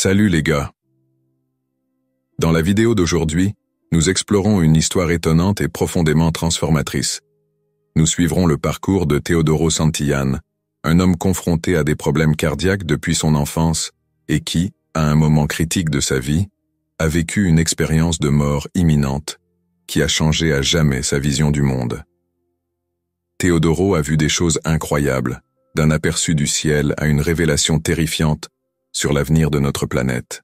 Salut les gars Dans la vidéo d'aujourd'hui, nous explorons une histoire étonnante et profondément transformatrice. Nous suivrons le parcours de Teodoro Santillan, un homme confronté à des problèmes cardiaques depuis son enfance et qui, à un moment critique de sa vie, a vécu une expérience de mort imminente qui a changé à jamais sa vision du monde. Teodoro a vu des choses incroyables, d'un aperçu du ciel à une révélation terrifiante sur l'avenir de notre planète.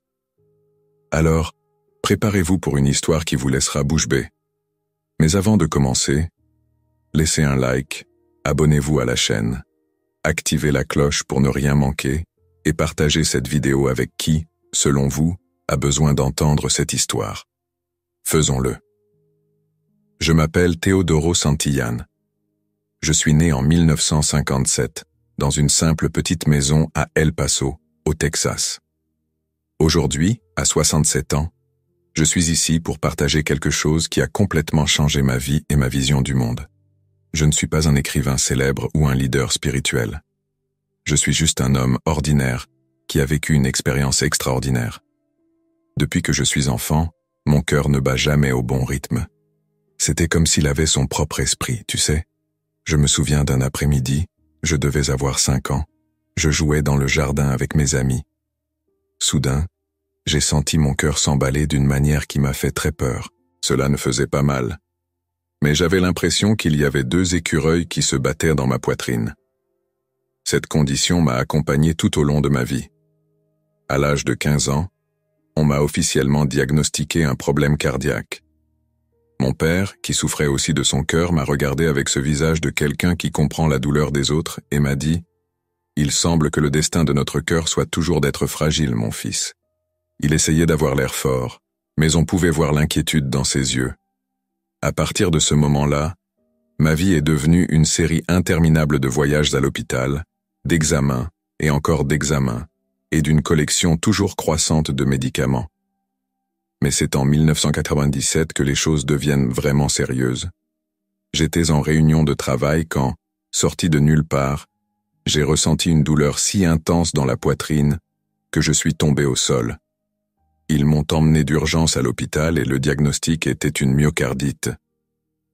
Alors, préparez-vous pour une histoire qui vous laissera bouche bée. Mais avant de commencer, laissez un like, abonnez-vous à la chaîne, activez la cloche pour ne rien manquer et partagez cette vidéo avec qui, selon vous, a besoin d'entendre cette histoire. Faisons-le. Je m'appelle Teodoro Santillan. Je suis né en 1957, dans une simple petite maison à El Paso, au Texas. Aujourd'hui, à 67 ans, je suis ici pour partager quelque chose qui a complètement changé ma vie et ma vision du monde. Je ne suis pas un écrivain célèbre ou un leader spirituel. Je suis juste un homme ordinaire qui a vécu une expérience extraordinaire. Depuis que je suis enfant, mon cœur ne bat jamais au bon rythme. C'était comme s'il avait son propre esprit, tu sais. Je me souviens d'un après-midi, je devais avoir cinq ans, je jouais dans le jardin avec mes amis. Soudain, j'ai senti mon cœur s'emballer d'une manière qui m'a fait très peur. Cela ne faisait pas mal. Mais j'avais l'impression qu'il y avait deux écureuils qui se battaient dans ma poitrine. Cette condition m'a accompagné tout au long de ma vie. À l'âge de 15 ans, on m'a officiellement diagnostiqué un problème cardiaque. Mon père, qui souffrait aussi de son cœur, m'a regardé avec ce visage de quelqu'un qui comprend la douleur des autres et m'a dit il semble que le destin de notre cœur soit toujours d'être fragile, mon fils. Il essayait d'avoir l'air fort, mais on pouvait voir l'inquiétude dans ses yeux. À partir de ce moment-là, ma vie est devenue une série interminable de voyages à l'hôpital, d'examens et encore d'examens, et d'une collection toujours croissante de médicaments. Mais c'est en 1997 que les choses deviennent vraiment sérieuses. J'étais en réunion de travail quand, sorti de nulle part, j'ai ressenti une douleur si intense dans la poitrine que je suis tombé au sol. Ils m'ont emmené d'urgence à l'hôpital et le diagnostic était une myocardite.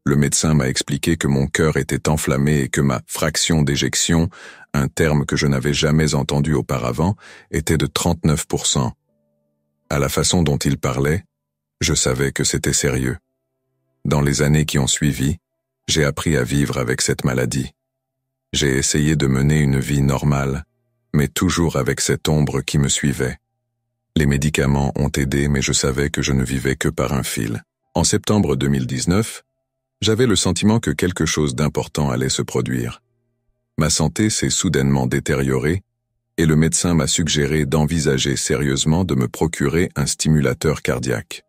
Le médecin m'a expliqué que mon cœur était enflammé et que ma fraction d'éjection, un terme que je n'avais jamais entendu auparavant, était de 39%. À la façon dont il parlait, je savais que c'était sérieux. Dans les années qui ont suivi, j'ai appris à vivre avec cette maladie. J'ai essayé de mener une vie normale, mais toujours avec cette ombre qui me suivait. Les médicaments ont aidé, mais je savais que je ne vivais que par un fil. En septembre 2019, j'avais le sentiment que quelque chose d'important allait se produire. Ma santé s'est soudainement détériorée, et le médecin m'a suggéré d'envisager sérieusement de me procurer un stimulateur cardiaque.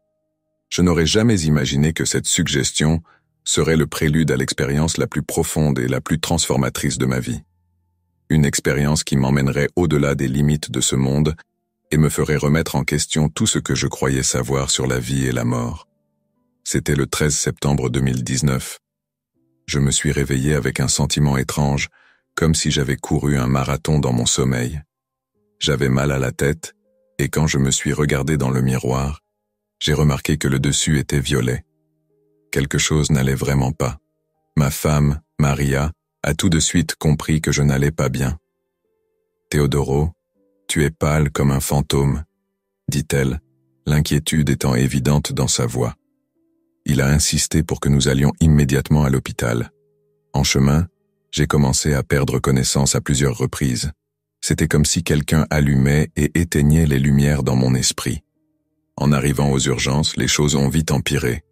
Je n'aurais jamais imaginé que cette suggestion serait le prélude à l'expérience la plus profonde et la plus transformatrice de ma vie. Une expérience qui m'emmènerait au-delà des limites de ce monde et me ferait remettre en question tout ce que je croyais savoir sur la vie et la mort. C'était le 13 septembre 2019. Je me suis réveillé avec un sentiment étrange, comme si j'avais couru un marathon dans mon sommeil. J'avais mal à la tête, et quand je me suis regardé dans le miroir, j'ai remarqué que le dessus était violet quelque chose n'allait vraiment pas. Ma femme, Maria, a tout de suite compris que je n'allais pas bien. Théodoro, tu es pâle comme un fantôme, dit-elle, l'inquiétude étant évidente dans sa voix. Il a insisté pour que nous allions immédiatement à l'hôpital. En chemin, j'ai commencé à perdre connaissance à plusieurs reprises. C'était comme si quelqu'un allumait et éteignait les lumières dans mon esprit. En arrivant aux urgences, les choses ont vite empiré.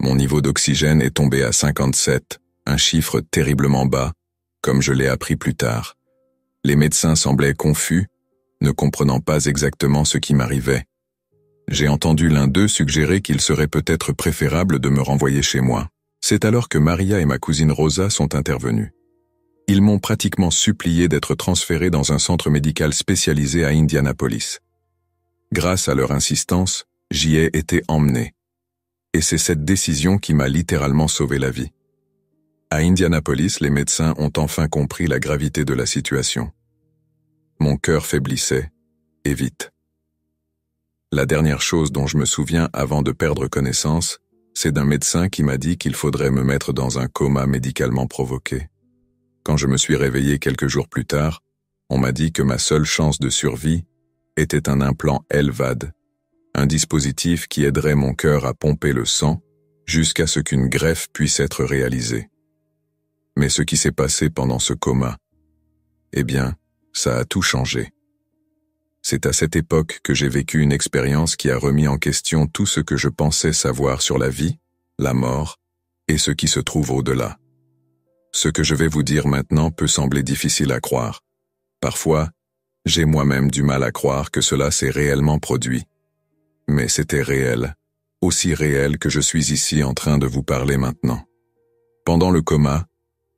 Mon niveau d'oxygène est tombé à 57, un chiffre terriblement bas, comme je l'ai appris plus tard. Les médecins semblaient confus, ne comprenant pas exactement ce qui m'arrivait. J'ai entendu l'un d'eux suggérer qu'il serait peut-être préférable de me renvoyer chez moi. C'est alors que Maria et ma cousine Rosa sont intervenues. Ils m'ont pratiquement supplié d'être transféré dans un centre médical spécialisé à Indianapolis. Grâce à leur insistance, j'y ai été emmené et c'est cette décision qui m'a littéralement sauvé la vie. À Indianapolis, les médecins ont enfin compris la gravité de la situation. Mon cœur faiblissait, et vite. La dernière chose dont je me souviens avant de perdre connaissance, c'est d'un médecin qui m'a dit qu'il faudrait me mettre dans un coma médicalement provoqué. Quand je me suis réveillé quelques jours plus tard, on m'a dit que ma seule chance de survie était un implant LVAD, un dispositif qui aiderait mon cœur à pomper le sang jusqu'à ce qu'une greffe puisse être réalisée. Mais ce qui s'est passé pendant ce coma, eh bien, ça a tout changé. C'est à cette époque que j'ai vécu une expérience qui a remis en question tout ce que je pensais savoir sur la vie, la mort et ce qui se trouve au-delà. Ce que je vais vous dire maintenant peut sembler difficile à croire. Parfois, j'ai moi-même du mal à croire que cela s'est réellement produit mais c'était réel, aussi réel que je suis ici en train de vous parler maintenant. Pendant le coma,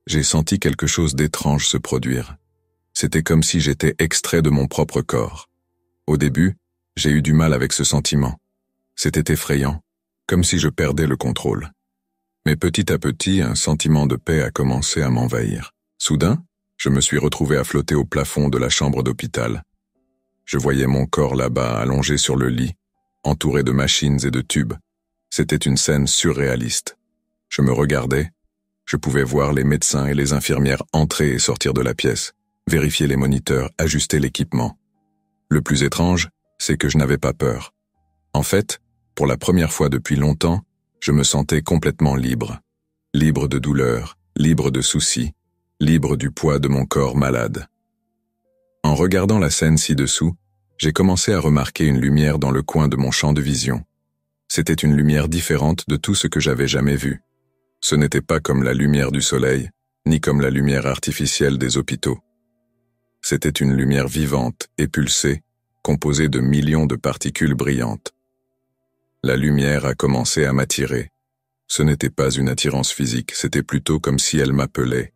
j'ai senti quelque chose d'étrange se produire. C'était comme si j'étais extrait de mon propre corps. Au début, j'ai eu du mal avec ce sentiment. C'était effrayant, comme si je perdais le contrôle. Mais petit à petit, un sentiment de paix a commencé à m'envahir. Soudain, je me suis retrouvé à flotter au plafond de la chambre d'hôpital. Je voyais mon corps là-bas allongé sur le lit, entouré de machines et de tubes. C'était une scène surréaliste. Je me regardais, je pouvais voir les médecins et les infirmières entrer et sortir de la pièce, vérifier les moniteurs, ajuster l'équipement. Le plus étrange, c'est que je n'avais pas peur. En fait, pour la première fois depuis longtemps, je me sentais complètement libre. Libre de douleur, libre de soucis, libre du poids de mon corps malade. En regardant la scène ci-dessous, j'ai commencé à remarquer une lumière dans le coin de mon champ de vision. C'était une lumière différente de tout ce que j'avais jamais vu. Ce n'était pas comme la lumière du soleil, ni comme la lumière artificielle des hôpitaux. C'était une lumière vivante épulsée, composée de millions de particules brillantes. La lumière a commencé à m'attirer. Ce n'était pas une attirance physique, c'était plutôt comme si elle m'appelait.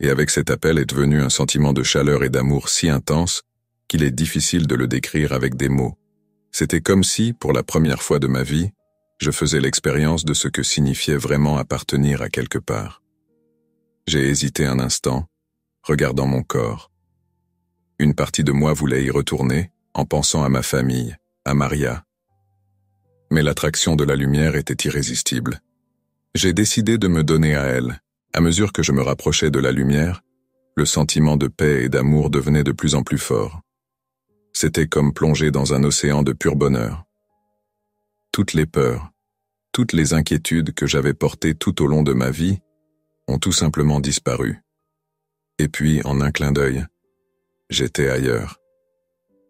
Et avec cet appel est venu un sentiment de chaleur et d'amour si intense qu'il est difficile de le décrire avec des mots. C'était comme si, pour la première fois de ma vie, je faisais l'expérience de ce que signifiait vraiment appartenir à quelque part. J'ai hésité un instant, regardant mon corps. Une partie de moi voulait y retourner, en pensant à ma famille, à Maria. Mais l'attraction de la lumière était irrésistible. J'ai décidé de me donner à elle. À mesure que je me rapprochais de la lumière, le sentiment de paix et d'amour devenait de plus en plus fort. C'était comme plonger dans un océan de pur bonheur. Toutes les peurs, toutes les inquiétudes que j'avais portées tout au long de ma vie ont tout simplement disparu. Et puis, en un clin d'œil, j'étais ailleurs.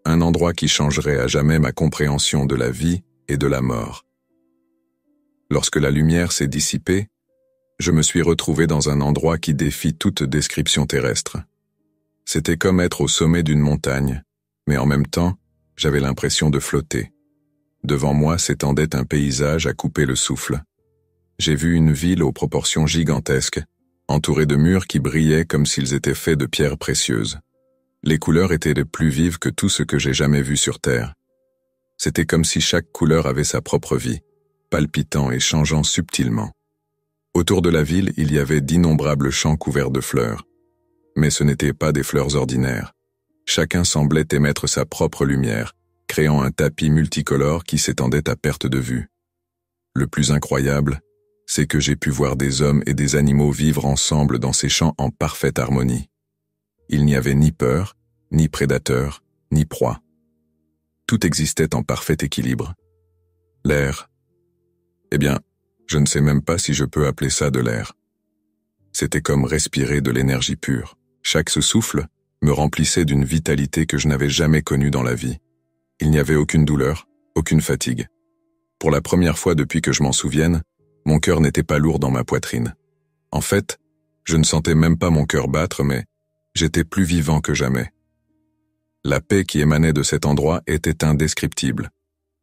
Un endroit qui changerait à jamais ma compréhension de la vie et de la mort. Lorsque la lumière s'est dissipée, je me suis retrouvé dans un endroit qui défie toute description terrestre. C'était comme être au sommet d'une montagne, mais en même temps, j'avais l'impression de flotter. Devant moi s'étendait un paysage à couper le souffle. J'ai vu une ville aux proportions gigantesques, entourée de murs qui brillaient comme s'ils étaient faits de pierres précieuses. Les couleurs étaient les plus vives que tout ce que j'ai jamais vu sur Terre. C'était comme si chaque couleur avait sa propre vie, palpitant et changeant subtilement. Autour de la ville, il y avait d'innombrables champs couverts de fleurs. Mais ce n'étaient pas des fleurs ordinaires. Chacun semblait émettre sa propre lumière, créant un tapis multicolore qui s'étendait à perte de vue. Le plus incroyable, c'est que j'ai pu voir des hommes et des animaux vivre ensemble dans ces champs en parfaite harmonie. Il n'y avait ni peur, ni prédateur, ni proie. Tout existait en parfait équilibre. L'air. Eh bien, je ne sais même pas si je peux appeler ça de l'air. C'était comme respirer de l'énergie pure. Chaque souffle, me remplissait d'une vitalité que je n'avais jamais connue dans la vie. Il n'y avait aucune douleur, aucune fatigue. Pour la première fois depuis que je m'en souvienne, mon cœur n'était pas lourd dans ma poitrine. En fait, je ne sentais même pas mon cœur battre, mais j'étais plus vivant que jamais. La paix qui émanait de cet endroit était indescriptible.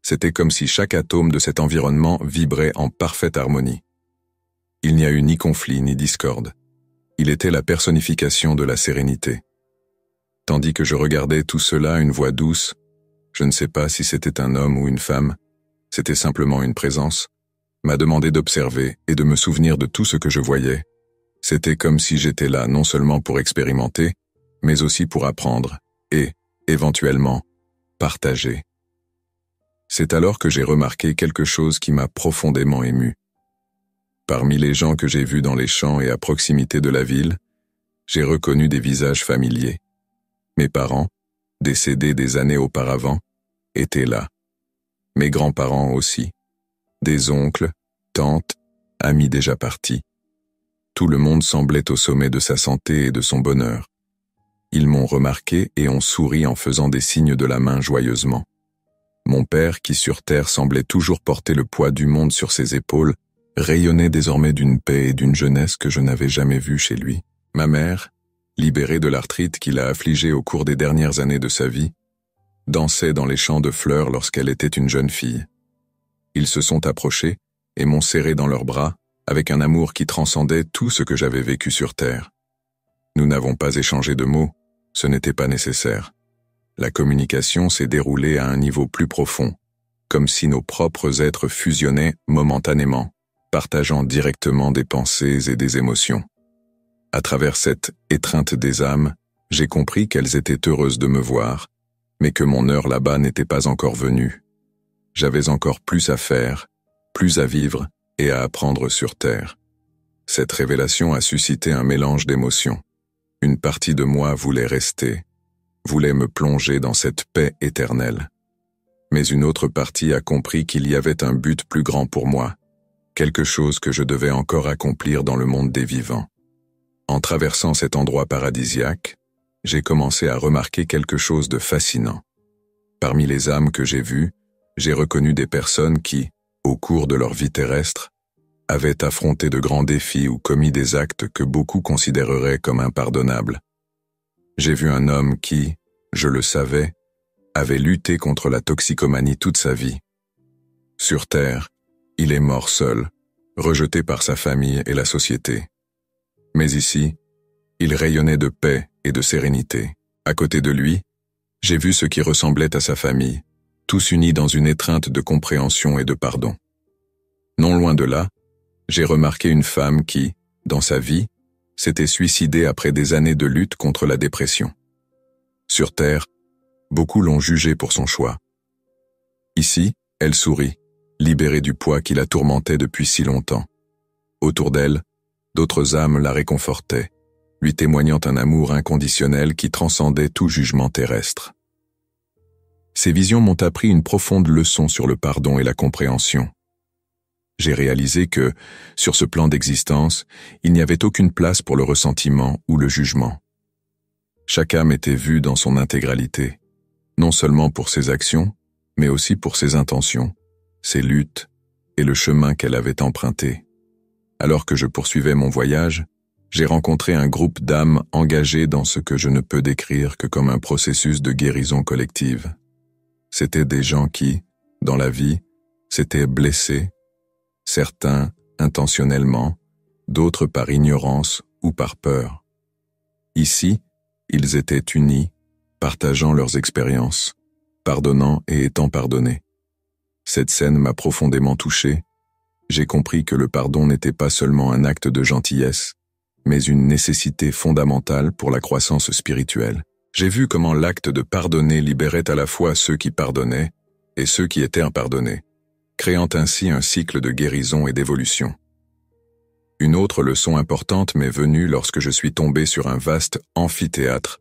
C'était comme si chaque atome de cet environnement vibrait en parfaite harmonie. Il n'y a eu ni conflit ni discorde. Il était la personnification de la sérénité. Tandis que je regardais tout cela, une voix douce, je ne sais pas si c'était un homme ou une femme, c'était simplement une présence, m'a demandé d'observer et de me souvenir de tout ce que je voyais. C'était comme si j'étais là non seulement pour expérimenter, mais aussi pour apprendre et, éventuellement, partager. C'est alors que j'ai remarqué quelque chose qui m'a profondément ému. Parmi les gens que j'ai vus dans les champs et à proximité de la ville, j'ai reconnu des visages familiers. Mes parents, décédés des années auparavant, étaient là. Mes grands-parents aussi. Des oncles, tantes, amis déjà partis. Tout le monde semblait au sommet de sa santé et de son bonheur. Ils m'ont remarqué et ont souri en faisant des signes de la main joyeusement. Mon père, qui sur terre semblait toujours porter le poids du monde sur ses épaules, rayonnait désormais d'une paix et d'une jeunesse que je n'avais jamais vue chez lui. Ma mère, libérée de l'arthrite qui l'a affligée au cours des dernières années de sa vie, dansait dans les champs de fleurs lorsqu'elle était une jeune fille. Ils se sont approchés et m'ont serré dans leurs bras avec un amour qui transcendait tout ce que j'avais vécu sur Terre. Nous n'avons pas échangé de mots, ce n'était pas nécessaire. La communication s'est déroulée à un niveau plus profond, comme si nos propres êtres fusionnaient momentanément, partageant directement des pensées et des émotions. À travers cette étreinte des âmes, j'ai compris qu'elles étaient heureuses de me voir, mais que mon heure là-bas n'était pas encore venue. J'avais encore plus à faire, plus à vivre et à apprendre sur Terre. Cette révélation a suscité un mélange d'émotions. Une partie de moi voulait rester, voulait me plonger dans cette paix éternelle. Mais une autre partie a compris qu'il y avait un but plus grand pour moi, quelque chose que je devais encore accomplir dans le monde des vivants. En traversant cet endroit paradisiaque, j'ai commencé à remarquer quelque chose de fascinant. Parmi les âmes que j'ai vues, j'ai reconnu des personnes qui, au cours de leur vie terrestre, avaient affronté de grands défis ou commis des actes que beaucoup considéreraient comme impardonnables. J'ai vu un homme qui, je le savais, avait lutté contre la toxicomanie toute sa vie. Sur Terre, il est mort seul, rejeté par sa famille et la société mais ici, il rayonnait de paix et de sérénité. À côté de lui, j'ai vu ce qui ressemblait à sa famille, tous unis dans une étreinte de compréhension et de pardon. Non loin de là, j'ai remarqué une femme qui, dans sa vie, s'était suicidée après des années de lutte contre la dépression. Sur Terre, beaucoup l'ont jugée pour son choix. Ici, elle sourit, libérée du poids qui la tourmentait depuis si longtemps. Autour d'elle, D'autres âmes la réconfortaient, lui témoignant un amour inconditionnel qui transcendait tout jugement terrestre. Ces visions m'ont appris une profonde leçon sur le pardon et la compréhension. J'ai réalisé que, sur ce plan d'existence, il n'y avait aucune place pour le ressentiment ou le jugement. Chaque âme était vue dans son intégralité, non seulement pour ses actions, mais aussi pour ses intentions, ses luttes et le chemin qu'elle avait emprunté. Alors que je poursuivais mon voyage, j'ai rencontré un groupe d'âmes engagées dans ce que je ne peux décrire que comme un processus de guérison collective. C'étaient des gens qui, dans la vie, s'étaient blessés, certains intentionnellement, d'autres par ignorance ou par peur. Ici, ils étaient unis, partageant leurs expériences, pardonnant et étant pardonnés. Cette scène m'a profondément touché j'ai compris que le pardon n'était pas seulement un acte de gentillesse, mais une nécessité fondamentale pour la croissance spirituelle. J'ai vu comment l'acte de pardonner libérait à la fois ceux qui pardonnaient et ceux qui étaient impardonnés, créant ainsi un cycle de guérison et d'évolution. Une autre leçon importante m'est venue lorsque je suis tombé sur un vaste amphithéâtre,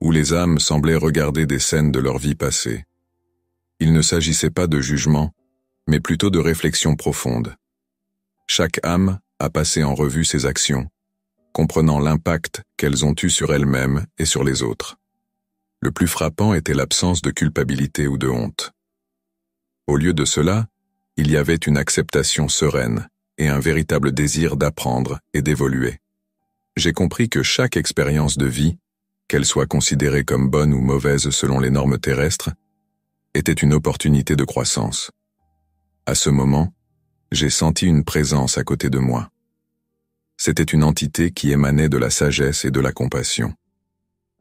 où les âmes semblaient regarder des scènes de leur vie passée. Il ne s'agissait pas de jugement, mais plutôt de réflexion profonde. Chaque âme a passé en revue ses actions, comprenant l'impact qu'elles ont eu sur elles-mêmes et sur les autres. Le plus frappant était l'absence de culpabilité ou de honte. Au lieu de cela, il y avait une acceptation sereine et un véritable désir d'apprendre et d'évoluer. J'ai compris que chaque expérience de vie, qu'elle soit considérée comme bonne ou mauvaise selon les normes terrestres, était une opportunité de croissance. À ce moment, j'ai senti une présence à côté de moi. C'était une entité qui émanait de la sagesse et de la compassion.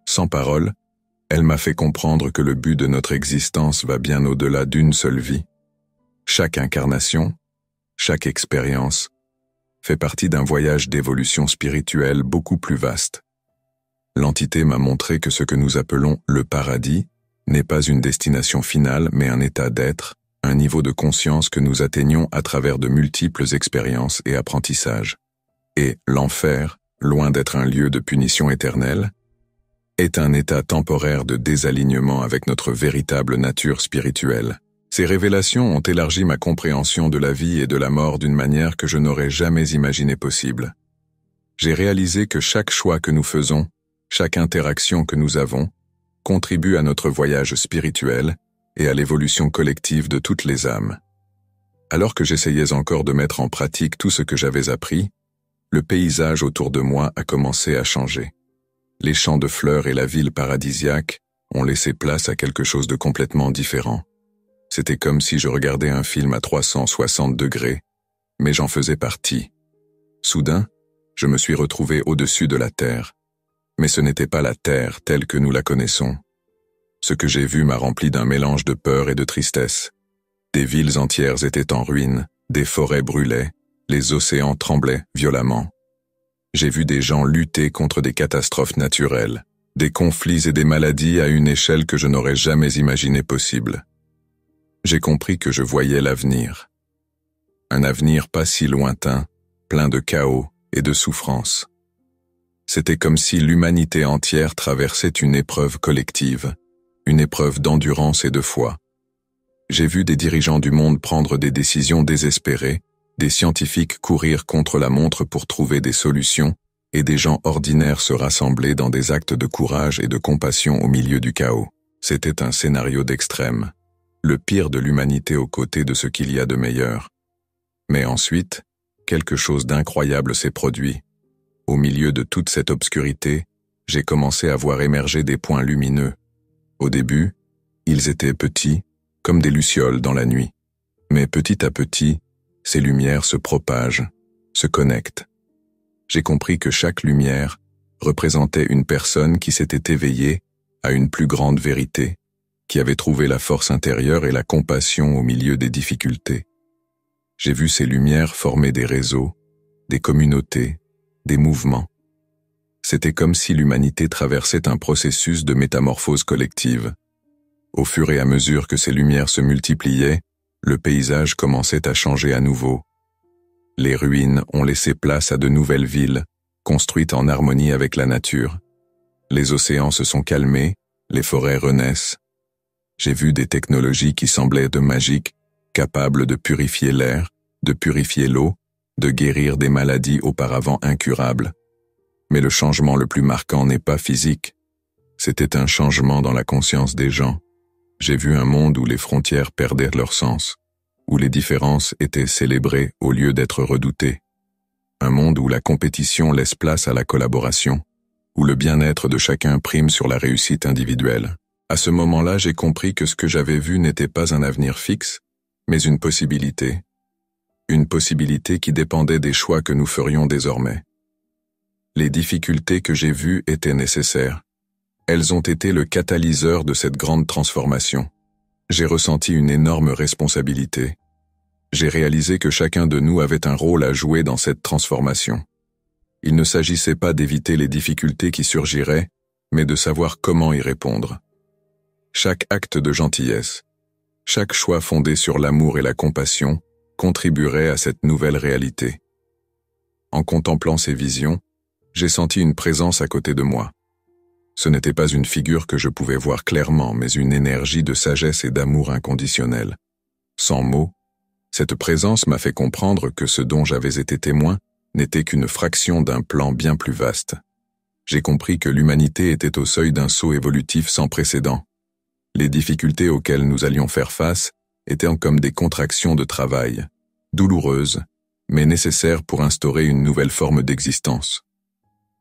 Sans parole, elle m'a fait comprendre que le but de notre existence va bien au-delà d'une seule vie. Chaque incarnation, chaque expérience, fait partie d'un voyage d'évolution spirituelle beaucoup plus vaste. L'entité m'a montré que ce que nous appelons le paradis n'est pas une destination finale mais un état d'être, un niveau de conscience que nous atteignons à travers de multiples expériences et apprentissages. Et l'enfer, loin d'être un lieu de punition éternelle, est un état temporaire de désalignement avec notre véritable nature spirituelle. Ces révélations ont élargi ma compréhension de la vie et de la mort d'une manière que je n'aurais jamais imaginée possible. J'ai réalisé que chaque choix que nous faisons, chaque interaction que nous avons, contribue à notre voyage spirituel et à l'évolution collective de toutes les âmes. Alors que j'essayais encore de mettre en pratique tout ce que j'avais appris, le paysage autour de moi a commencé à changer. Les champs de fleurs et la ville paradisiaque ont laissé place à quelque chose de complètement différent. C'était comme si je regardais un film à 360 degrés, mais j'en faisais partie. Soudain, je me suis retrouvé au-dessus de la Terre. Mais ce n'était pas la Terre telle que nous la connaissons. Ce que j'ai vu m'a rempli d'un mélange de peur et de tristesse. Des villes entières étaient en ruines, des forêts brûlaient, les océans tremblaient violemment. J'ai vu des gens lutter contre des catastrophes naturelles, des conflits et des maladies à une échelle que je n'aurais jamais imaginée possible. J'ai compris que je voyais l'avenir. Un avenir pas si lointain, plein de chaos et de souffrance. C'était comme si l'humanité entière traversait une épreuve collective, une épreuve d'endurance et de foi. J'ai vu des dirigeants du monde prendre des décisions désespérées, des scientifiques courir contre la montre pour trouver des solutions, et des gens ordinaires se rassembler dans des actes de courage et de compassion au milieu du chaos. C'était un scénario d'extrême, le pire de l'humanité aux côtés de ce qu'il y a de meilleur. Mais ensuite, quelque chose d'incroyable s'est produit. Au milieu de toute cette obscurité, j'ai commencé à voir émerger des points lumineux, au début, ils étaient petits, comme des lucioles dans la nuit. Mais petit à petit, ces lumières se propagent, se connectent. J'ai compris que chaque lumière représentait une personne qui s'était éveillée à une plus grande vérité, qui avait trouvé la force intérieure et la compassion au milieu des difficultés. J'ai vu ces lumières former des réseaux, des communautés, des mouvements. C'était comme si l'humanité traversait un processus de métamorphose collective. Au fur et à mesure que ces lumières se multipliaient, le paysage commençait à changer à nouveau. Les ruines ont laissé place à de nouvelles villes, construites en harmonie avec la nature. Les océans se sont calmés, les forêts renaissent. J'ai vu des technologies qui semblaient de magiques, capables de purifier l'air, de purifier l'eau, de guérir des maladies auparavant incurables. Mais le changement le plus marquant n'est pas physique. C'était un changement dans la conscience des gens. J'ai vu un monde où les frontières perdaient leur sens, où les différences étaient célébrées au lieu d'être redoutées. Un monde où la compétition laisse place à la collaboration, où le bien-être de chacun prime sur la réussite individuelle. À ce moment-là, j'ai compris que ce que j'avais vu n'était pas un avenir fixe, mais une possibilité. Une possibilité qui dépendait des choix que nous ferions désormais les difficultés que j'ai vues étaient nécessaires. Elles ont été le catalyseur de cette grande transformation. J'ai ressenti une énorme responsabilité. J'ai réalisé que chacun de nous avait un rôle à jouer dans cette transformation. Il ne s'agissait pas d'éviter les difficultés qui surgiraient, mais de savoir comment y répondre. Chaque acte de gentillesse, chaque choix fondé sur l'amour et la compassion contribuerait à cette nouvelle réalité. En contemplant ces visions, j'ai senti une présence à côté de moi. Ce n'était pas une figure que je pouvais voir clairement, mais une énergie de sagesse et d'amour inconditionnel. Sans mots, cette présence m'a fait comprendre que ce dont j'avais été témoin n'était qu'une fraction d'un plan bien plus vaste. J'ai compris que l'humanité était au seuil d'un saut évolutif sans précédent. Les difficultés auxquelles nous allions faire face étaient comme des contractions de travail, douloureuses, mais nécessaires pour instaurer une nouvelle forme d'existence.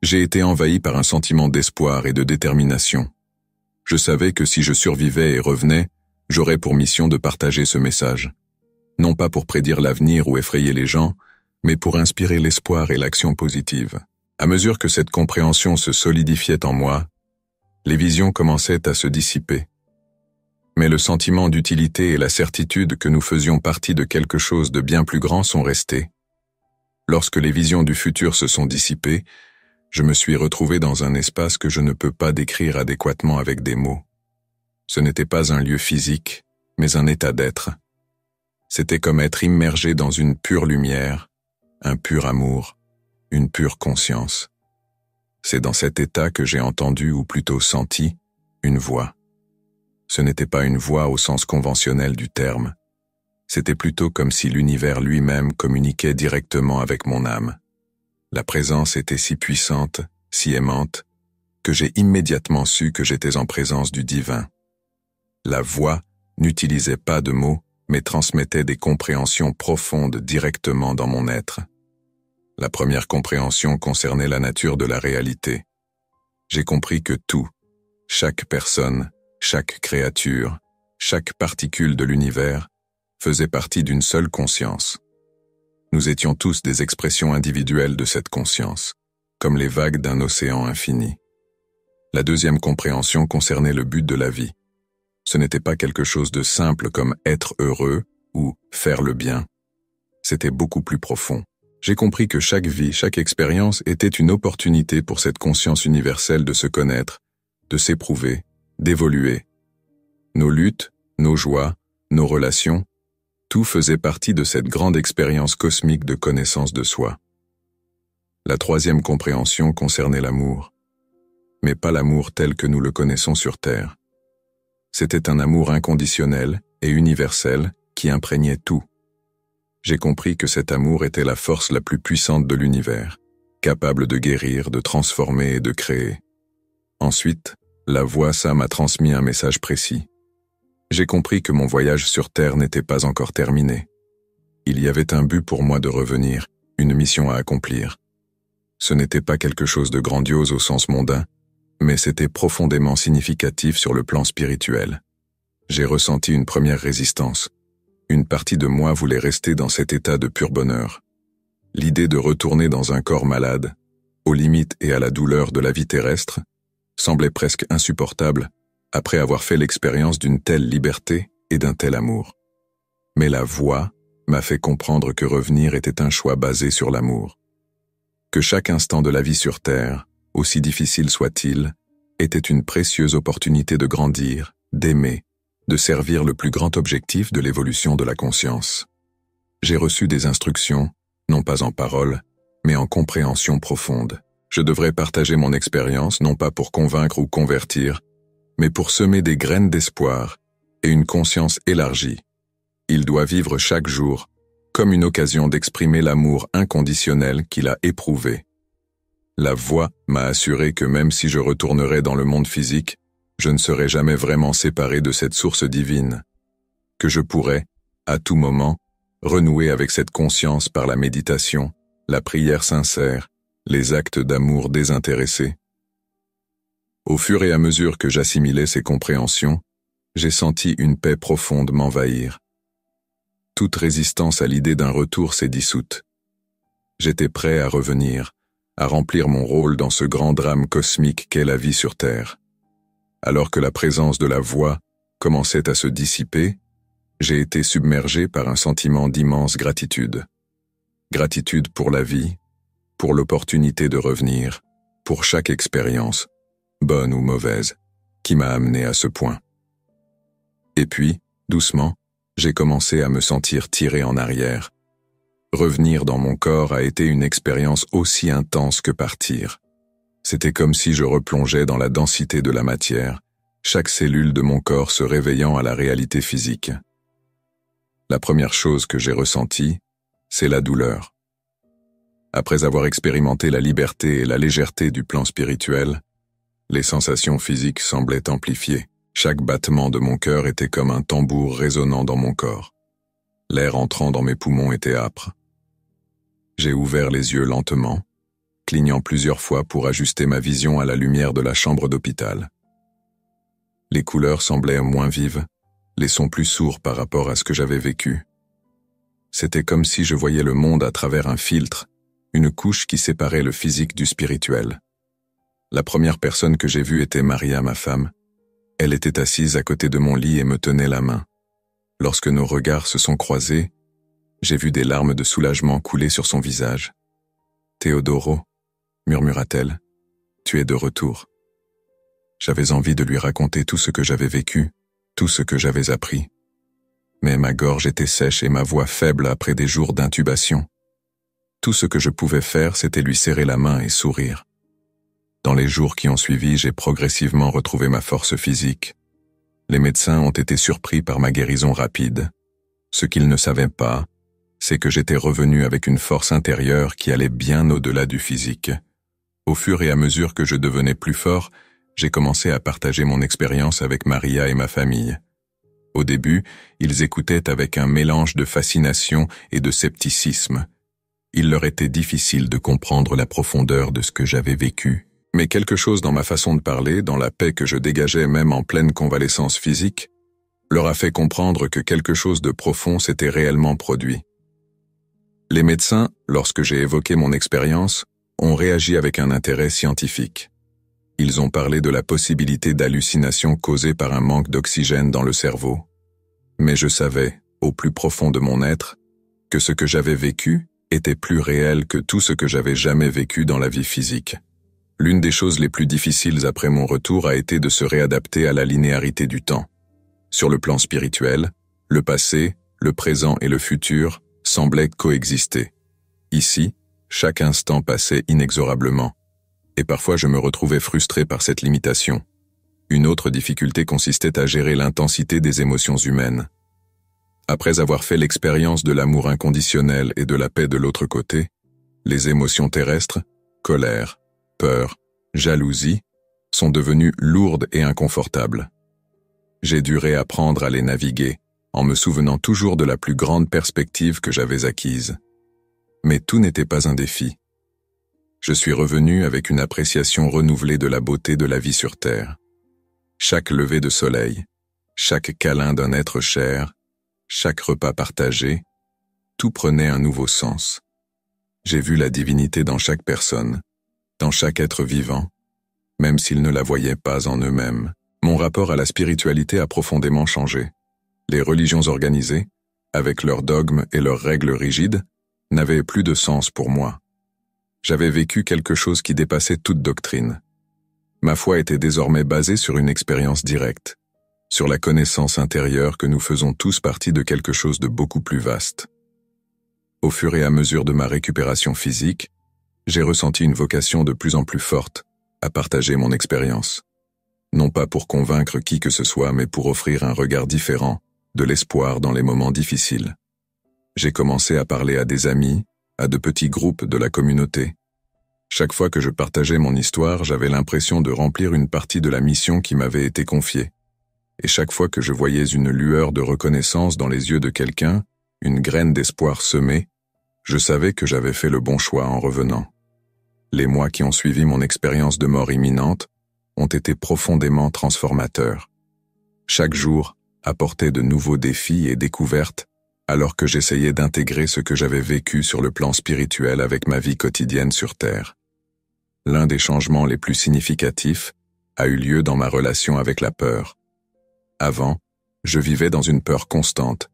J'ai été envahi par un sentiment d'espoir et de détermination. Je savais que si je survivais et revenais, j'aurais pour mission de partager ce message. Non pas pour prédire l'avenir ou effrayer les gens, mais pour inspirer l'espoir et l'action positive. À mesure que cette compréhension se solidifiait en moi, les visions commençaient à se dissiper. Mais le sentiment d'utilité et la certitude que nous faisions partie de quelque chose de bien plus grand sont restés. Lorsque les visions du futur se sont dissipées, je me suis retrouvé dans un espace que je ne peux pas décrire adéquatement avec des mots. Ce n'était pas un lieu physique, mais un état d'être. C'était comme être immergé dans une pure lumière, un pur amour, une pure conscience. C'est dans cet état que j'ai entendu, ou plutôt senti, une voix. Ce n'était pas une voix au sens conventionnel du terme. C'était plutôt comme si l'univers lui-même communiquait directement avec mon âme. La présence était si puissante, si aimante, que j'ai immédiatement su que j'étais en présence du divin. La voix n'utilisait pas de mots, mais transmettait des compréhensions profondes directement dans mon être. La première compréhension concernait la nature de la réalité. J'ai compris que tout, chaque personne, chaque créature, chaque particule de l'univers, faisait partie d'une seule conscience. Nous étions tous des expressions individuelles de cette conscience, comme les vagues d'un océan infini. La deuxième compréhension concernait le but de la vie. Ce n'était pas quelque chose de simple comme être heureux ou faire le bien. C'était beaucoup plus profond. J'ai compris que chaque vie, chaque expérience était une opportunité pour cette conscience universelle de se connaître, de s'éprouver, d'évoluer. Nos luttes, nos joies, nos relations, tout faisait partie de cette grande expérience cosmique de connaissance de soi. La troisième compréhension concernait l'amour, mais pas l'amour tel que nous le connaissons sur Terre. C'était un amour inconditionnel et universel qui imprégnait tout. J'ai compris que cet amour était la force la plus puissante de l'univers, capable de guérir, de transformer et de créer. Ensuite, la voix Sam m'a transmis un message précis j'ai compris que mon voyage sur Terre n'était pas encore terminé. Il y avait un but pour moi de revenir, une mission à accomplir. Ce n'était pas quelque chose de grandiose au sens mondain, mais c'était profondément significatif sur le plan spirituel. J'ai ressenti une première résistance. Une partie de moi voulait rester dans cet état de pur bonheur. L'idée de retourner dans un corps malade, aux limites et à la douleur de la vie terrestre, semblait presque insupportable, après avoir fait l'expérience d'une telle liberté et d'un tel amour. Mais la voix m'a fait comprendre que revenir était un choix basé sur l'amour. Que chaque instant de la vie sur Terre, aussi difficile soit-il, était une précieuse opportunité de grandir, d'aimer, de servir le plus grand objectif de l'évolution de la conscience. J'ai reçu des instructions, non pas en parole, mais en compréhension profonde. Je devrais partager mon expérience non pas pour convaincre ou convertir, mais pour semer des graines d'espoir et une conscience élargie. Il doit vivre chaque jour comme une occasion d'exprimer l'amour inconditionnel qu'il a éprouvé. La voix m'a assuré que même si je retournerais dans le monde physique, je ne serais jamais vraiment séparé de cette source divine, que je pourrais, à tout moment, renouer avec cette conscience par la méditation, la prière sincère, les actes d'amour désintéressés. Au fur et à mesure que j'assimilais ces compréhensions, j'ai senti une paix profonde m'envahir. Toute résistance à l'idée d'un retour s'est dissoute. J'étais prêt à revenir, à remplir mon rôle dans ce grand drame cosmique qu'est la vie sur Terre. Alors que la présence de la voix commençait à se dissiper, j'ai été submergé par un sentiment d'immense gratitude. Gratitude pour la vie, pour l'opportunité de revenir, pour chaque expérience, bonne ou mauvaise, qui m'a amené à ce point. Et puis, doucement, j'ai commencé à me sentir tiré en arrière. Revenir dans mon corps a été une expérience aussi intense que partir. C'était comme si je replongeais dans la densité de la matière, chaque cellule de mon corps se réveillant à la réalité physique. La première chose que j'ai ressentie, c'est la douleur. Après avoir expérimenté la liberté et la légèreté du plan spirituel, les sensations physiques semblaient amplifiées. Chaque battement de mon cœur était comme un tambour résonnant dans mon corps. L'air entrant dans mes poumons était âpre. J'ai ouvert les yeux lentement, clignant plusieurs fois pour ajuster ma vision à la lumière de la chambre d'hôpital. Les couleurs semblaient moins vives, les sons plus sourds par rapport à ce que j'avais vécu. C'était comme si je voyais le monde à travers un filtre, une couche qui séparait le physique du spirituel. La première personne que j'ai vue était Maria, ma femme. Elle était assise à côté de mon lit et me tenait la main. Lorsque nos regards se sont croisés, j'ai vu des larmes de soulagement couler sur son visage. Théodoro, murmura-t-elle, tu es de retour. J'avais envie de lui raconter tout ce que j'avais vécu, tout ce que j'avais appris. Mais ma gorge était sèche et ma voix faible après des jours d'intubation. Tout ce que je pouvais faire, c'était lui serrer la main et sourire. Dans les jours qui ont suivi, j'ai progressivement retrouvé ma force physique. Les médecins ont été surpris par ma guérison rapide. Ce qu'ils ne savaient pas, c'est que j'étais revenu avec une force intérieure qui allait bien au-delà du physique. Au fur et à mesure que je devenais plus fort, j'ai commencé à partager mon expérience avec Maria et ma famille. Au début, ils écoutaient avec un mélange de fascination et de scepticisme. Il leur était difficile de comprendre la profondeur de ce que j'avais vécu mais quelque chose dans ma façon de parler, dans la paix que je dégageais même en pleine convalescence physique, leur a fait comprendre que quelque chose de profond s'était réellement produit. Les médecins, lorsque j'ai évoqué mon expérience, ont réagi avec un intérêt scientifique. Ils ont parlé de la possibilité d'hallucinations causées par un manque d'oxygène dans le cerveau. Mais je savais, au plus profond de mon être, que ce que j'avais vécu était plus réel que tout ce que j'avais jamais vécu dans la vie physique. L'une des choses les plus difficiles après mon retour a été de se réadapter à la linéarité du temps. Sur le plan spirituel, le passé, le présent et le futur semblaient coexister. Ici, chaque instant passait inexorablement. Et parfois je me retrouvais frustré par cette limitation. Une autre difficulté consistait à gérer l'intensité des émotions humaines. Après avoir fait l'expérience de l'amour inconditionnel et de la paix de l'autre côté, les émotions terrestres, colère, peur, jalousie, sont devenues lourdes et inconfortables. J'ai dû réapprendre à les naviguer, en me souvenant toujours de la plus grande perspective que j'avais acquise. Mais tout n'était pas un défi. Je suis revenu avec une appréciation renouvelée de la beauté de la vie sur Terre. Chaque lever de soleil, chaque câlin d'un être cher, chaque repas partagé, tout prenait un nouveau sens. J'ai vu la divinité dans chaque personne, dans chaque être vivant, même s'ils ne la voyaient pas en eux-mêmes. Mon rapport à la spiritualité a profondément changé. Les religions organisées, avec leurs dogmes et leurs règles rigides, n'avaient plus de sens pour moi. J'avais vécu quelque chose qui dépassait toute doctrine. Ma foi était désormais basée sur une expérience directe, sur la connaissance intérieure que nous faisons tous partie de quelque chose de beaucoup plus vaste. Au fur et à mesure de ma récupération physique, j'ai ressenti une vocation de plus en plus forte à partager mon expérience. Non pas pour convaincre qui que ce soit, mais pour offrir un regard différent, de l'espoir dans les moments difficiles. J'ai commencé à parler à des amis, à de petits groupes de la communauté. Chaque fois que je partageais mon histoire, j'avais l'impression de remplir une partie de la mission qui m'avait été confiée. Et chaque fois que je voyais une lueur de reconnaissance dans les yeux de quelqu'un, une graine d'espoir semée, je savais que j'avais fait le bon choix en revenant. Les mois qui ont suivi mon expérience de mort imminente ont été profondément transformateurs. Chaque jour apportait de nouveaux défis et découvertes alors que j'essayais d'intégrer ce que j'avais vécu sur le plan spirituel avec ma vie quotidienne sur Terre. L'un des changements les plus significatifs a eu lieu dans ma relation avec la peur. Avant, je vivais dans une peur constante.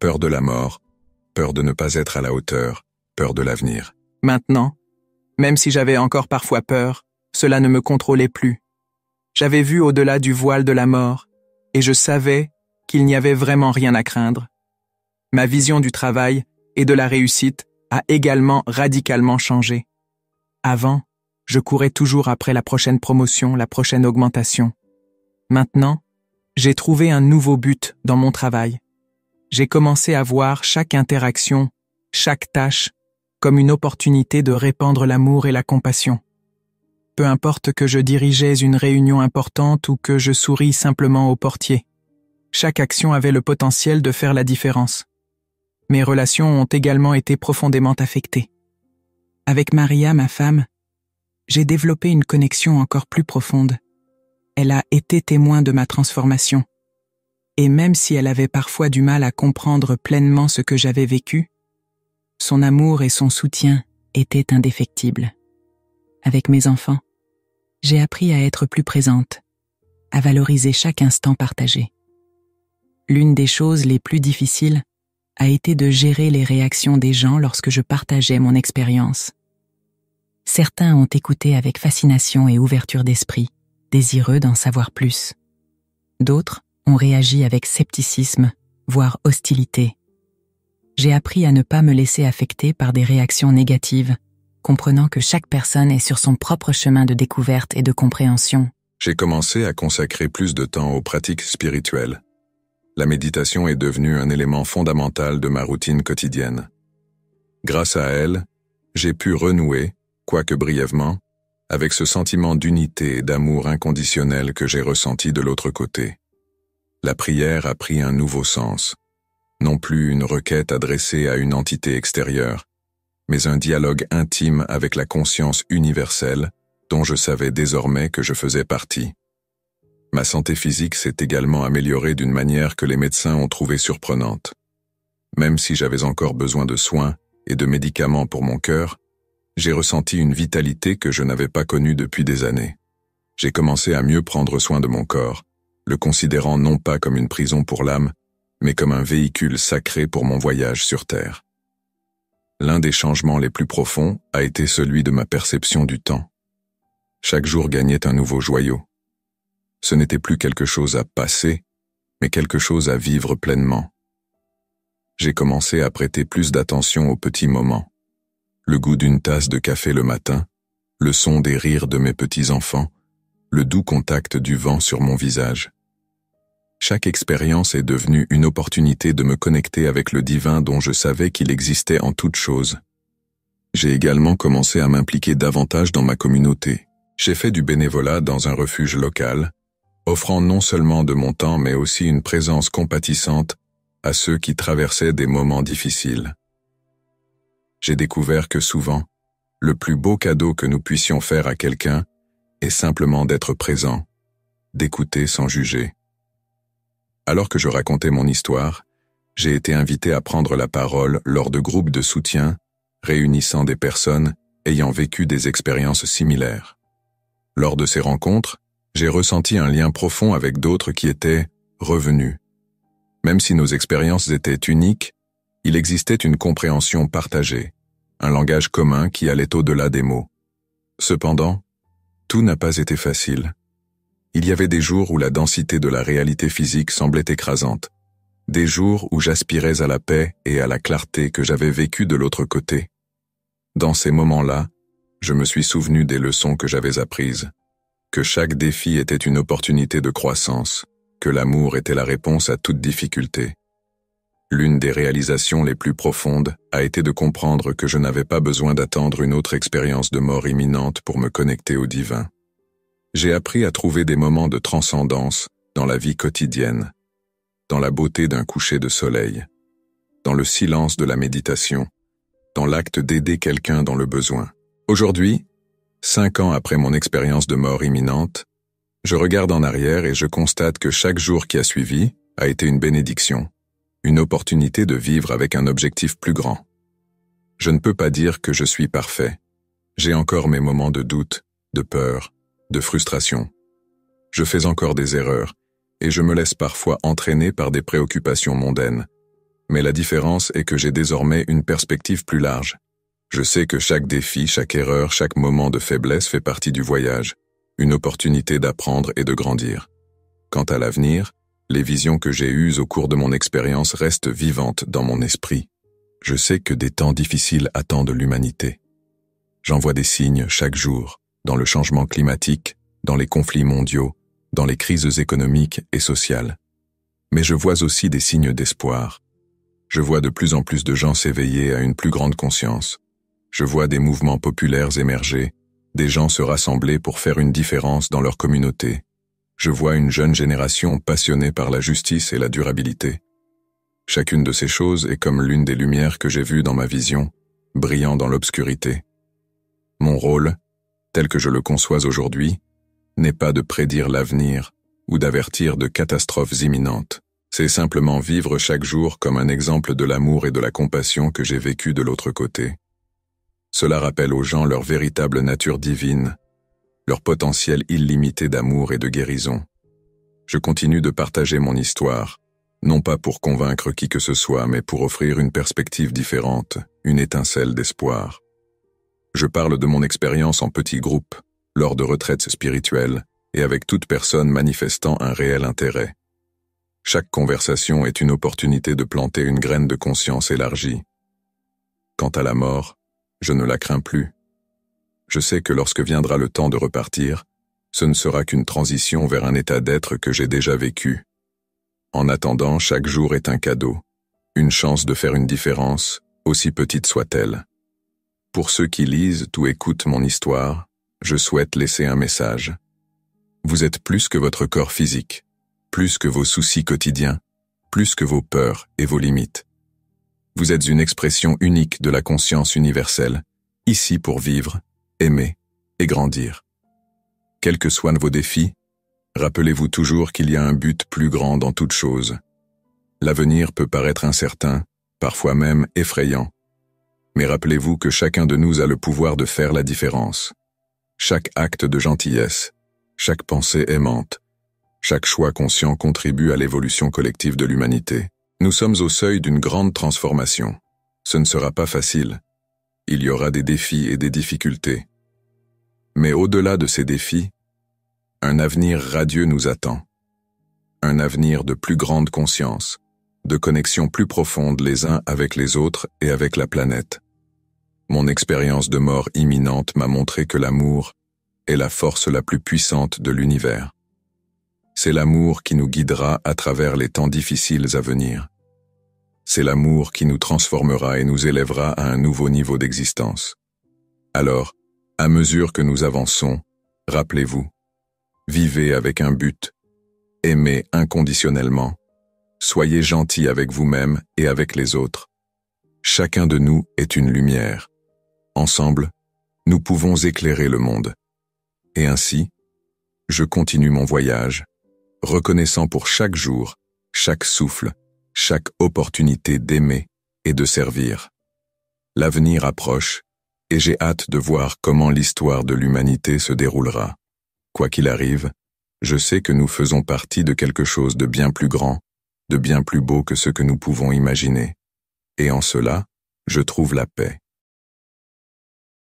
Peur de la mort, peur de ne pas être à la hauteur, peur de l'avenir. Maintenant, même si j'avais encore parfois peur, cela ne me contrôlait plus. J'avais vu au-delà du voile de la mort, et je savais qu'il n'y avait vraiment rien à craindre. Ma vision du travail et de la réussite a également radicalement changé. Avant, je courais toujours après la prochaine promotion, la prochaine augmentation. Maintenant, j'ai trouvé un nouveau but dans mon travail j'ai commencé à voir chaque interaction, chaque tâche, comme une opportunité de répandre l'amour et la compassion. Peu importe que je dirigeais une réunion importante ou que je souris simplement au portier. Chaque action avait le potentiel de faire la différence. Mes relations ont également été profondément affectées. Avec Maria, ma femme, j'ai développé une connexion encore plus profonde. Elle a été témoin de ma transformation et même si elle avait parfois du mal à comprendre pleinement ce que j'avais vécu, son amour et son soutien étaient indéfectibles. Avec mes enfants, j'ai appris à être plus présente, à valoriser chaque instant partagé. L'une des choses les plus difficiles a été de gérer les réactions des gens lorsque je partageais mon expérience. Certains ont écouté avec fascination et ouverture d'esprit, désireux d'en savoir plus. D'autres on réagit avec scepticisme, voire hostilité. J'ai appris à ne pas me laisser affecter par des réactions négatives, comprenant que chaque personne est sur son propre chemin de découverte et de compréhension. J'ai commencé à consacrer plus de temps aux pratiques spirituelles. La méditation est devenue un élément fondamental de ma routine quotidienne. Grâce à elle, j'ai pu renouer, quoique brièvement, avec ce sentiment d'unité et d'amour inconditionnel que j'ai ressenti de l'autre côté la prière a pris un nouveau sens, non plus une requête adressée à une entité extérieure, mais un dialogue intime avec la conscience universelle dont je savais désormais que je faisais partie. Ma santé physique s'est également améliorée d'une manière que les médecins ont trouvée surprenante. Même si j'avais encore besoin de soins et de médicaments pour mon cœur, j'ai ressenti une vitalité que je n'avais pas connue depuis des années. J'ai commencé à mieux prendre soin de mon corps, le considérant non pas comme une prison pour l'âme, mais comme un véhicule sacré pour mon voyage sur Terre. L'un des changements les plus profonds a été celui de ma perception du temps. Chaque jour gagnait un nouveau joyau. Ce n'était plus quelque chose à passer, mais quelque chose à vivre pleinement. J'ai commencé à prêter plus d'attention aux petits moments. Le goût d'une tasse de café le matin, le son des rires de mes petits-enfants, le doux contact du vent sur mon visage. Chaque expérience est devenue une opportunité de me connecter avec le divin dont je savais qu'il existait en toute chose. J'ai également commencé à m'impliquer davantage dans ma communauté. J'ai fait du bénévolat dans un refuge local, offrant non seulement de mon temps mais aussi une présence compatissante à ceux qui traversaient des moments difficiles. J'ai découvert que souvent, le plus beau cadeau que nous puissions faire à quelqu'un est simplement d'être présent, d'écouter sans juger. Alors que je racontais mon histoire, j'ai été invité à prendre la parole lors de groupes de soutien réunissant des personnes ayant vécu des expériences similaires. Lors de ces rencontres, j'ai ressenti un lien profond avec d'autres qui étaient revenus. Même si nos expériences étaient uniques, il existait une compréhension partagée, un langage commun qui allait au-delà des mots. Cependant, tout n'a pas été facile. Il y avait des jours où la densité de la réalité physique semblait écrasante, des jours où j'aspirais à la paix et à la clarté que j'avais vécue de l'autre côté. Dans ces moments-là, je me suis souvenu des leçons que j'avais apprises, que chaque défi était une opportunité de croissance, que l'amour était la réponse à toute difficulté. L'une des réalisations les plus profondes a été de comprendre que je n'avais pas besoin d'attendre une autre expérience de mort imminente pour me connecter au divin j'ai appris à trouver des moments de transcendance dans la vie quotidienne, dans la beauté d'un coucher de soleil, dans le silence de la méditation, dans l'acte d'aider quelqu'un dans le besoin. Aujourd'hui, cinq ans après mon expérience de mort imminente, je regarde en arrière et je constate que chaque jour qui a suivi a été une bénédiction, une opportunité de vivre avec un objectif plus grand. Je ne peux pas dire que je suis parfait. J'ai encore mes moments de doute, de peur, de frustration. Je fais encore des erreurs, et je me laisse parfois entraîner par des préoccupations mondaines. Mais la différence est que j'ai désormais une perspective plus large. Je sais que chaque défi, chaque erreur, chaque moment de faiblesse fait partie du voyage, une opportunité d'apprendre et de grandir. Quant à l'avenir, les visions que j'ai eues au cours de mon expérience restent vivantes dans mon esprit. Je sais que des temps difficiles attendent l'humanité. J'envoie des signes chaque jour, dans le changement climatique, dans les conflits mondiaux, dans les crises économiques et sociales. Mais je vois aussi des signes d'espoir. Je vois de plus en plus de gens s'éveiller à une plus grande conscience. Je vois des mouvements populaires émerger, des gens se rassembler pour faire une différence dans leur communauté. Je vois une jeune génération passionnée par la justice et la durabilité. Chacune de ces choses est comme l'une des lumières que j'ai vues dans ma vision, brillant dans l'obscurité. Mon rôle, tel que je le conçois aujourd'hui, n'est pas de prédire l'avenir ou d'avertir de catastrophes imminentes. C'est simplement vivre chaque jour comme un exemple de l'amour et de la compassion que j'ai vécu de l'autre côté. Cela rappelle aux gens leur véritable nature divine, leur potentiel illimité d'amour et de guérison. Je continue de partager mon histoire, non pas pour convaincre qui que ce soit, mais pour offrir une perspective différente, une étincelle d'espoir. Je parle de mon expérience en petits groupes, lors de retraites spirituelles, et avec toute personne manifestant un réel intérêt. Chaque conversation est une opportunité de planter une graine de conscience élargie. Quant à la mort, je ne la crains plus. Je sais que lorsque viendra le temps de repartir, ce ne sera qu'une transition vers un état d'être que j'ai déjà vécu. En attendant, chaque jour est un cadeau, une chance de faire une différence, aussi petite soit-elle. Pour ceux qui lisent ou écoutent mon histoire, je souhaite laisser un message. Vous êtes plus que votre corps physique, plus que vos soucis quotidiens, plus que vos peurs et vos limites. Vous êtes une expression unique de la conscience universelle, ici pour vivre, aimer et grandir. Quels que soient vos défis, rappelez-vous toujours qu'il y a un but plus grand dans toute chose. L'avenir peut paraître incertain, parfois même effrayant, mais rappelez-vous que chacun de nous a le pouvoir de faire la différence. Chaque acte de gentillesse, chaque pensée aimante, chaque choix conscient contribue à l'évolution collective de l'humanité. Nous sommes au seuil d'une grande transformation. Ce ne sera pas facile. Il y aura des défis et des difficultés. Mais au-delà de ces défis, un avenir radieux nous attend. Un avenir de plus grande conscience, de connexions plus profondes les uns avec les autres et avec la planète. Mon expérience de mort imminente m'a montré que l'amour est la force la plus puissante de l'univers. C'est l'amour qui nous guidera à travers les temps difficiles à venir. C'est l'amour qui nous transformera et nous élèvera à un nouveau niveau d'existence. Alors, à mesure que nous avançons, rappelez-vous, vivez avec un but, aimez inconditionnellement, soyez gentil avec vous-même et avec les autres. Chacun de nous est une lumière. Ensemble, nous pouvons éclairer le monde. Et ainsi, je continue mon voyage, reconnaissant pour chaque jour, chaque souffle, chaque opportunité d'aimer et de servir. L'avenir approche, et j'ai hâte de voir comment l'histoire de l'humanité se déroulera. Quoi qu'il arrive, je sais que nous faisons partie de quelque chose de bien plus grand, de bien plus beau que ce que nous pouvons imaginer. Et en cela, je trouve la paix.